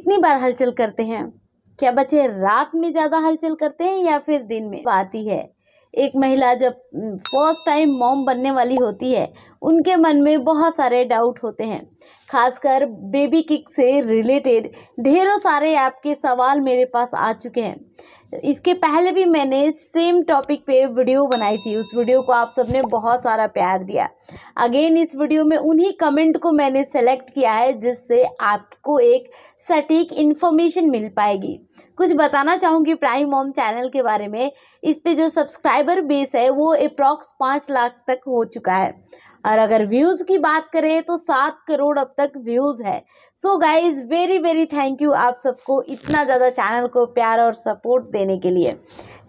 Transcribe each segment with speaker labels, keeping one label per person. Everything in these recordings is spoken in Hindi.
Speaker 1: कितनी बार हलचल करते हैं क्या बच्चे रात में ज़्यादा हलचल करते हैं या फिर दिन में आती है एक महिला जब फर्स्ट टाइम मॉम बनने वाली होती है उनके मन में बहुत सारे डाउट होते हैं खासकर बेबी किक से रिलेटेड ढेरों सारे आपके सवाल मेरे पास आ चुके हैं इसके पहले भी मैंने सेम टॉपिक पे वीडियो बनाई थी उस वीडियो को आप सबने बहुत सारा प्यार दिया अगेन इस वीडियो में उन्हीं कमेंट को मैंने सेलेक्ट किया है जिससे आपको एक सटीक इन्फॉर्मेशन मिल पाएगी कुछ बताना चाहूँगी प्राइम मॉम चैनल के बारे में इस पर जो सब्सक्राइबर बेस है वो अप्रॉक्स पाँच लाख तक हो चुका है और अगर व्यूज़ की बात करें तो सात करोड़ अब तक व्यूज़ है so guys very very thank you आप सबको इतना ज़्यादा चैनल को प्यार और सपोर्ट देने के लिए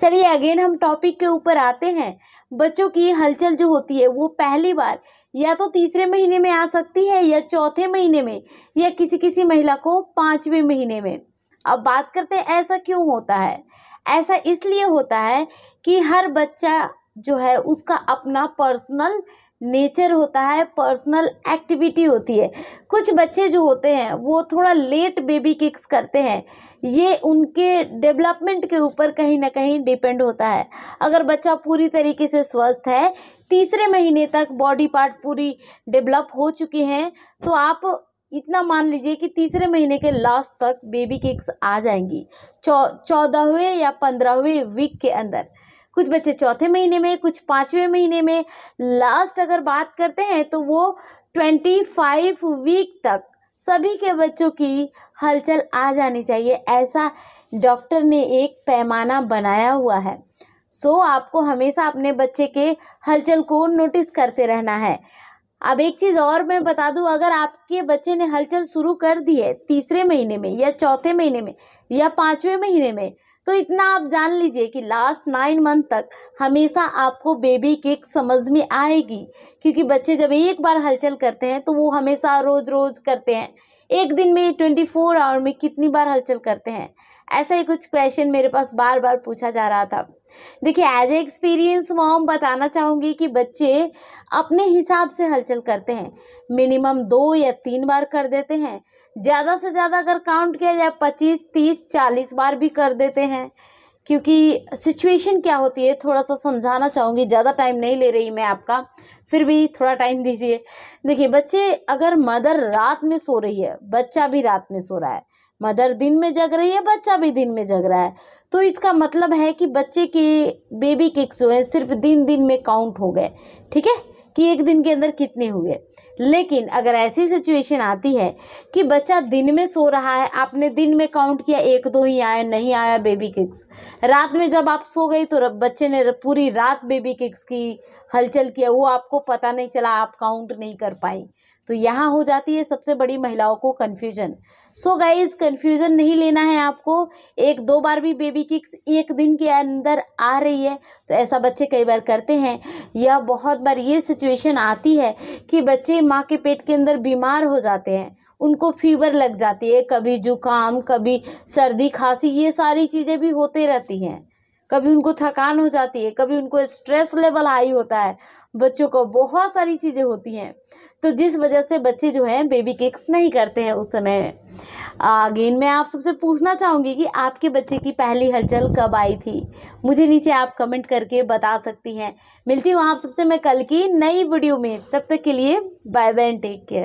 Speaker 1: चलिए अगेन हम टॉपिक के ऊपर आते हैं बच्चों की हलचल जो होती है वो पहली बार या तो तीसरे महीने में आ सकती है या चौथे महीने में या किसी किसी महिला को पाँचवें महीने में अब बात करते हैं ऐसा क्यों होता है ऐसा इसलिए होता है कि हर बच्चा जो है उसका अपना पर्सनल नेचर होता है पर्सनल एक्टिविटी होती है कुछ बच्चे जो होते हैं वो थोड़ा लेट बेबी किक्स करते हैं ये उनके डेवलपमेंट के ऊपर कहीं ना कहीं डिपेंड होता है अगर बच्चा पूरी तरीके से स्वस्थ है तीसरे महीने तक बॉडी पार्ट पूरी डेवलप हो चुके हैं तो आप इतना मान लीजिए कि तीसरे महीने के लास्ट तक बेबी किक्स आ जाएंगी चौ चौदहवें या पंद्रहवें वीक के अंदर कुछ बच्चे चौथे महीने में कुछ पाँचवें महीने में लास्ट अगर बात करते हैं तो वो ट्वेंटी फाइव वीक तक सभी के बच्चों की हलचल आ जानी चाहिए ऐसा डॉक्टर ने एक पैमाना बनाया हुआ है सो so, आपको हमेशा अपने बच्चे के हलचल को नोटिस करते रहना है अब एक चीज़ और मैं बता दूं अगर आपके बच्चे ने हलचल शुरू कर दी है तीसरे महीने में या चौथे महीने में या पाँचवें महीने में तो इतना आप जान लीजिए कि लास्ट नाइन मंथ तक हमेशा आपको बेबी केक समझ में आएगी क्योंकि बच्चे जब एक बार हलचल करते हैं तो वो हमेशा रोज़ रोज़ करते हैं एक दिन में ट्वेंटी फोर आवर में कितनी बार हलचल करते हैं ऐसा ही कुछ क्वेश्चन मेरे पास बार बार पूछा जा रहा था देखिए एज ए एक्सपीरियंस मॉम बताना चाहूँगी कि बच्चे अपने हिसाब से हलचल करते हैं मिनिमम दो या तीन बार कर देते हैं ज़्यादा से ज़्यादा अगर काउंट किया जाए पच्चीस तीस चालीस बार भी कर देते हैं क्योंकि सिचुएशन क्या होती है थोड़ा सा समझाना चाहूँगी ज़्यादा टाइम नहीं ले रही मैं आपका फिर भी थोड़ा टाइम दीजिए देखिए बच्चे अगर मदर रात में सो रही है बच्चा भी रात में सो रहा है मदर दिन में जग रही है बच्चा भी दिन में जग रहा है तो इसका मतलब है कि बच्चे के बेबी किक्स जो है सिर्फ दिन दिन में काउंट हो गए ठीक है कि एक दिन के अंदर कितने हुए लेकिन अगर ऐसी सिचुएशन आती है कि बच्चा दिन में सो रहा है आपने दिन में काउंट किया एक दो ही आया नहीं आया बेबी किक्स रात में जब आप सो गई तो बच्चे ने पूरी रात बेबी किक्स की हलचल किया वो आपको पता नहीं चला आप काउंट नहीं कर पाई तो यहाँ हो जाती है सबसे बड़ी महिलाओं को कन्फ्यूजन सो गाइज कन्फ्यूजन नहीं लेना है आपको एक दो बार भी बेबी किक्स एक दिन के अंदर आ रही है तो ऐसा बच्चे कई बार करते हैं या बहुत बार ये सिचुएशन आती है कि बच्चे माँ के पेट के अंदर बीमार हो जाते हैं उनको फीवर लग जाती है कभी जुकाम कभी सर्दी खांसी ये सारी चीज़ें भी होते रहती हैं कभी उनको थकान हो जाती है कभी उनको स्ट्रेस लेवल हाई होता है बच्चों को बहुत सारी चीज़ें होती हैं तो जिस वजह से बच्चे जो हैं बेबी केक्स नहीं करते हैं उस समय अगेन मैं आप सबसे पूछना चाहूँगी कि आपके बच्चे की पहली हलचल कब आई थी मुझे नीचे आप कमेंट करके बता सकती हैं मिलती हूँ आप सबसे मैं कल की नई वीडियो में तब तक के लिए बाय बाय टेक केयर